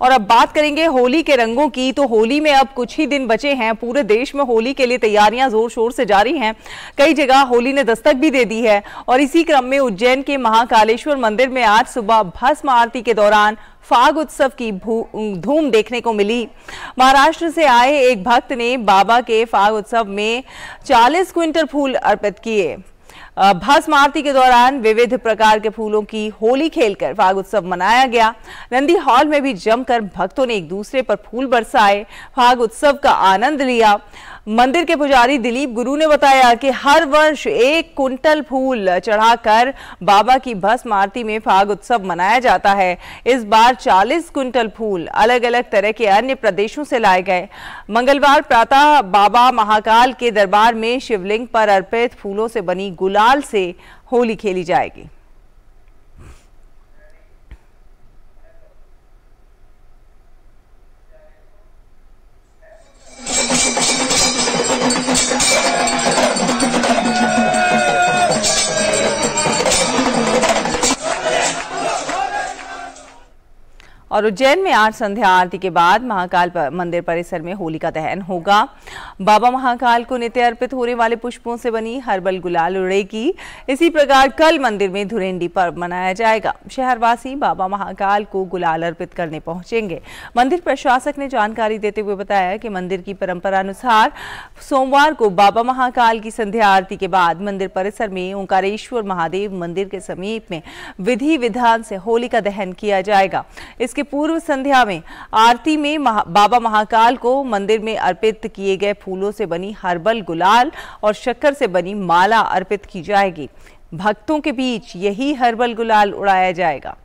और अब बात करेंगे होली के रंगों की तो होली में अब कुछ ही दिन बचे हैं पूरे देश में होली के लिए तैयारियां जोर शोर से जारी हैं कई जगह होली ने दस्तक भी दे दी है और इसी क्रम में उज्जैन के महाकालेश्वर मंदिर में आज सुबह भस्म आरती के दौरान फाग उत्सव की धूम देखने को मिली महाराष्ट्र से आए एक भक्त ने बाबा के फाग उत्सव में चालीस क्विंटल फूल अर्पित किए भस्म आरती के दौरान विविध प्रकार के फूलों की होली खेलकर फाग उत्सव मनाया गया नंदी हॉल में भी जमकर भक्तों ने एक दूसरे पर फूल बरसाए फाग उत्सव का आनंद लिया मंदिर के पुजारी दिलीप गुरु ने बताया कि हर वर्ष एक कुंटल फूल चढ़ाकर बाबा की भस्म आरती में फाग उत्सव मनाया जाता है इस बार 40 कुंटल फूल अलग अलग तरह के अन्य प्रदेशों से लाए गए मंगलवार प्रातः बाबा महाकाल के दरबार में शिवलिंग पर अर्पित फूलों से बनी गुलाल से होली खेली जाएगी और उज्जैन में आज संध्या आरती के बाद महाकाल पर, मंदिर परिसर में होली का दहन होगा बाबा महाकाल को नित्य अर्पित होने वाले पुष्पों से बनी हर्बल गुलाल उड़ेगी इसी प्रकार कल मंदिर में धुरेंडी पर्व मनाया जाएगा शहरवासी बाबा महाकाल को गुलाल अर्पित करने पहुंचेंगे मंदिर प्रशासक ने जानकारी देते हुए बताया कि मंदिर की परंपरा अनुसार सोमवार को बाबा महाकाल की संध्या आरती के बाद मंदिर परिसर में ओंकारेश्वर महादेव मंदिर के समीप में विधि विधान से होली का दहन किया जाएगा इसके इसके पूर्व संध्या में आरती में महा, बाबा महाकाल को मंदिर में अर्पित किए गए फूलों से बनी हर्बल गुलाल और शक्कर से बनी माला अर्पित की जाएगी भक्तों के बीच यही हर्बल गुलाल उड़ाया जाएगा